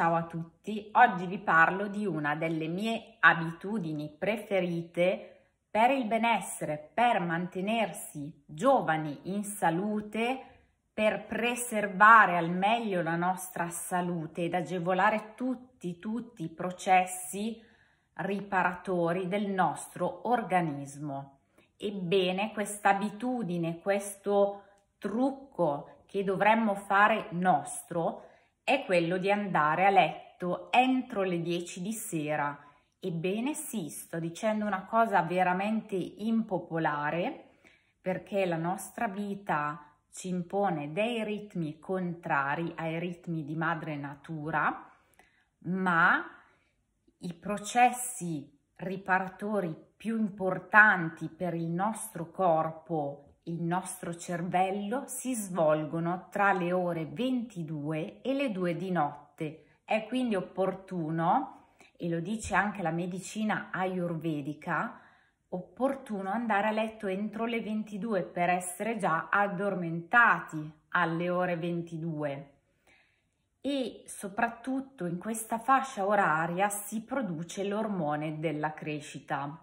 Ciao a tutti, oggi vi parlo di una delle mie abitudini preferite per il benessere, per mantenersi giovani in salute, per preservare al meglio la nostra salute ed agevolare tutti, tutti i processi riparatori del nostro organismo. Ebbene, questa abitudine, questo trucco che dovremmo fare nostro è quello di andare a letto entro le 10 di sera. Ebbene sì, sto dicendo una cosa veramente impopolare perché la nostra vita ci impone dei ritmi contrari ai ritmi di madre natura, ma i processi riparatori più importanti per il nostro corpo il nostro cervello si svolgono tra le ore 22 e le 2 di notte. È quindi opportuno, e lo dice anche la medicina ayurvedica, opportuno andare a letto entro le 22 per essere già addormentati alle ore 22 e soprattutto in questa fascia oraria si produce l'ormone della crescita.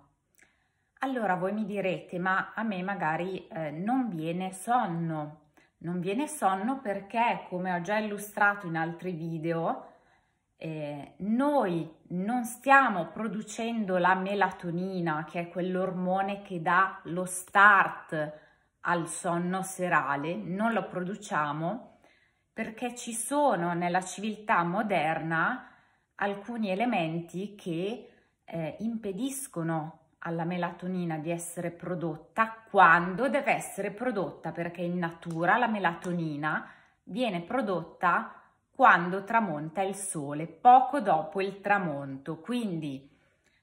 Allora voi mi direte, ma a me magari eh, non viene sonno. Non viene sonno perché, come ho già illustrato in altri video, eh, noi non stiamo producendo la melatonina, che è quell'ormone che dà lo start al sonno serale, non lo produciamo perché ci sono nella civiltà moderna alcuni elementi che eh, impediscono alla melatonina di essere prodotta quando deve essere prodotta, perché in natura la melatonina viene prodotta quando tramonta il sole, poco dopo il tramonto. Quindi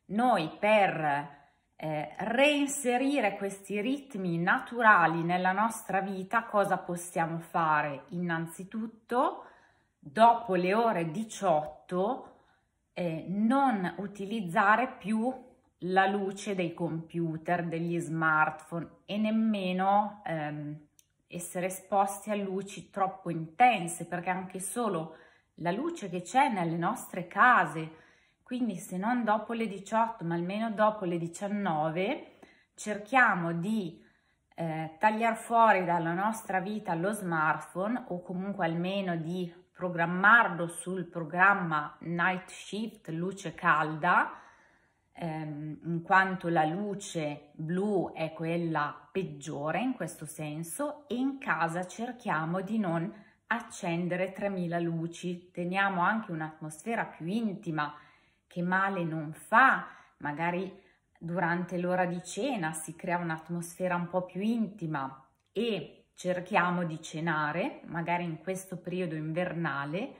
noi per eh, reinserire questi ritmi naturali nella nostra vita, cosa possiamo fare? Innanzitutto, dopo le ore 18, eh, non utilizzare più la luce dei computer, degli smartphone e nemmeno ehm, essere esposti a luci troppo intense perché anche solo la luce che c'è nelle nostre case, quindi se non dopo le 18 ma almeno dopo le 19 cerchiamo di eh, tagliare fuori dalla nostra vita lo smartphone o comunque almeno di programmarlo sul programma night shift luce calda ehm, in quanto la luce blu è quella peggiore in questo senso e in casa cerchiamo di non accendere 3000 luci, teniamo anche un'atmosfera più intima che male non fa, magari durante l'ora di cena si crea un'atmosfera un po' più intima e cerchiamo di cenare, magari in questo periodo invernale,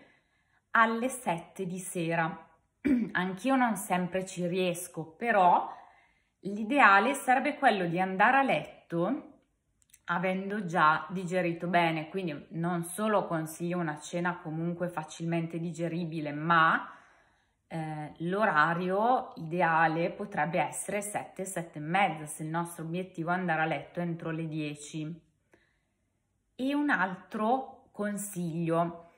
alle 7 di sera anch'io non sempre ci riesco, però l'ideale sarebbe quello di andare a letto avendo già digerito bene, quindi non solo consiglio una cena comunque facilmente digeribile, ma eh, l'orario ideale potrebbe essere 7, 7 e mezza, se il nostro obiettivo è andare a letto entro le 10. E un altro consiglio,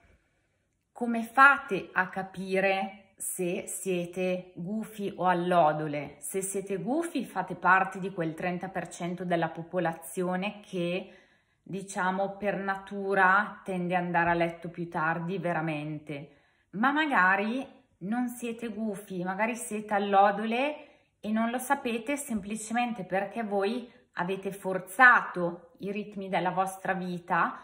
come fate a capire se siete gufi o allodole. Se siete gufi fate parte di quel 30% della popolazione che diciamo per natura tende ad andare a letto più tardi veramente, ma magari non siete gufi, magari siete allodole e non lo sapete semplicemente perché voi avete forzato i ritmi della vostra vita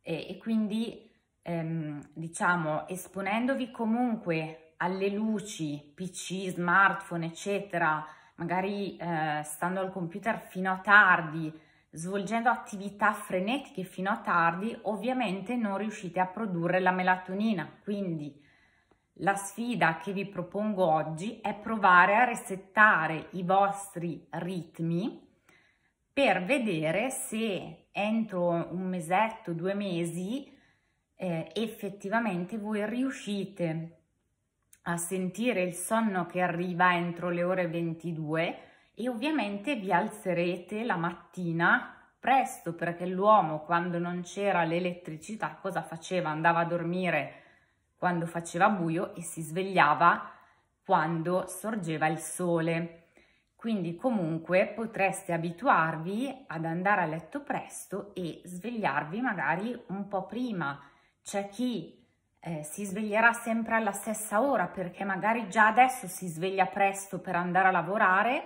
e, e quindi ehm, diciamo esponendovi comunque alle luci, PC, smartphone, eccetera, magari eh, stando al computer fino a tardi, svolgendo attività frenetiche fino a tardi, ovviamente non riuscite a produrre la melatonina. Quindi la sfida che vi propongo oggi è provare a resettare i vostri ritmi per vedere se entro un mesetto, due mesi, eh, effettivamente voi riuscite a sentire il sonno che arriva entro le ore 22 e ovviamente vi alzerete la mattina presto perché l'uomo quando non c'era l'elettricità cosa faceva? Andava a dormire quando faceva buio e si svegliava quando sorgeva il sole. Quindi comunque potreste abituarvi ad andare a letto presto e svegliarvi magari un po' prima. C'è chi eh, si sveglierà sempre alla stessa ora perché magari già adesso si sveglia presto per andare a lavorare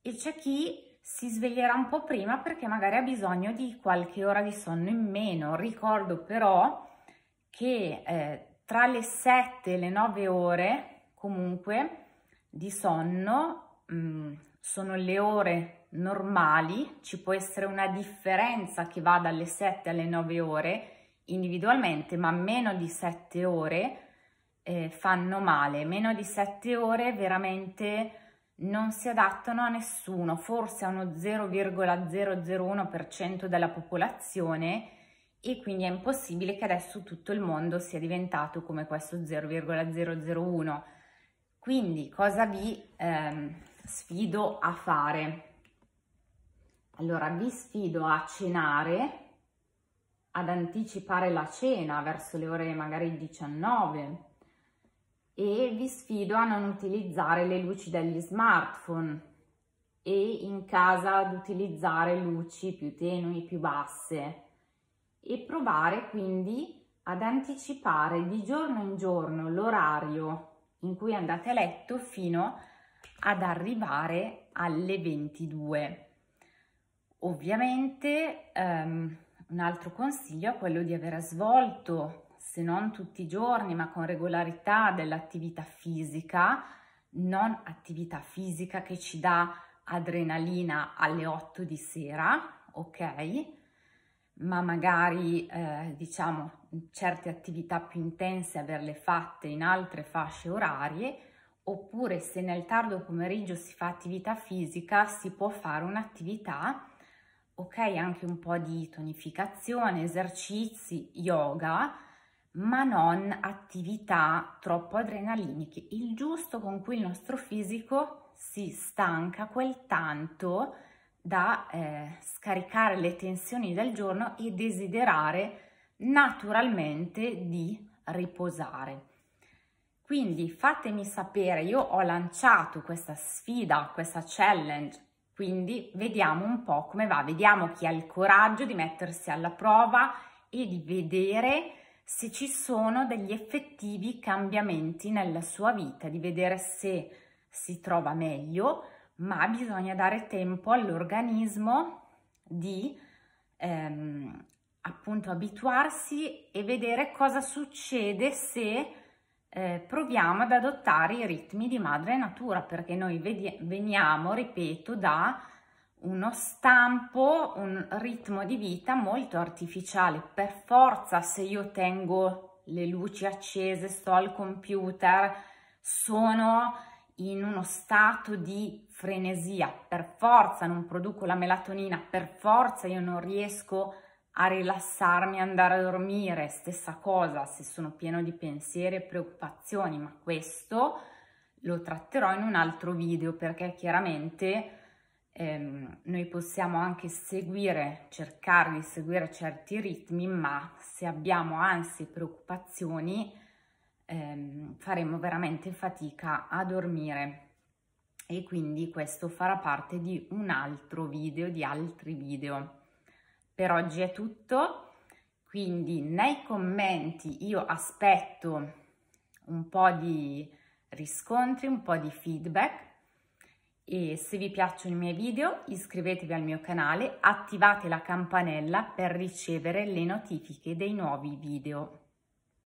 e c'è chi si sveglierà un po' prima perché magari ha bisogno di qualche ora di sonno in meno. Ricordo però che eh, tra le 7 e le 9 ore comunque di sonno mh, mm, sono le ore normali, ci può essere una differenza che va dalle 7 alle 9 ore, individualmente, ma meno di 7 ore eh, fanno male, meno di 7 ore veramente non si adattano a nessuno, forse a uno 0,001% della popolazione e quindi è impossibile che adesso tutto il mondo sia diventato come questo 0,001. Quindi cosa vi ehm, sfido a fare? Allora vi sfido a cenare ad anticipare la cena verso le ore magari 19 e vi sfido a non utilizzare le luci degli smartphone e in casa ad utilizzare luci più tenui, più basse e provare quindi ad anticipare di giorno in giorno l'orario in cui andate a letto fino ad arrivare alle 22. Ovviamente ehm, un altro consiglio è quello di aver svolto, se non tutti i giorni, ma con regolarità dell'attività fisica, non attività fisica che ci dà adrenalina alle 8 di sera, ok? ma magari eh, diciamo certe attività più intense averle fatte in altre fasce orarie oppure se nel tardo pomeriggio si fa attività fisica si può fare un'attività ok anche un po' di tonificazione, esercizi, yoga, ma non attività troppo adrenaliniche, il giusto con cui il nostro fisico si stanca quel tanto da eh, scaricare le tensioni del giorno e desiderare naturalmente di riposare. Quindi fatemi sapere, io ho lanciato questa sfida, questa challenge quindi vediamo un po' come va, vediamo chi ha il coraggio di mettersi alla prova e di vedere se ci sono degli effettivi cambiamenti nella sua vita, di vedere se si trova meglio, ma bisogna dare tempo all'organismo di ehm, appunto abituarsi e vedere cosa succede se eh, proviamo ad adottare i ritmi di madre natura perché noi veniamo, ripeto, da uno stampo, un ritmo di vita molto artificiale. Per forza se io tengo le luci accese, sto al computer, sono in uno stato di frenesia, per forza non produco la melatonina, per forza io non riesco a a rilassarmi, andare a dormire, stessa cosa se sono pieno di pensieri e preoccupazioni, ma questo lo tratterò in un altro video perché chiaramente ehm, noi possiamo anche seguire, cercare di seguire certi ritmi, ma se abbiamo ansie e preoccupazioni ehm, faremo veramente fatica a dormire e quindi questo farà parte di un altro video, di altri video. Per oggi è tutto, quindi nei commenti io aspetto un po' di riscontri, un po' di feedback e se vi piacciono i miei video iscrivetevi al mio canale, attivate la campanella per ricevere le notifiche dei nuovi video.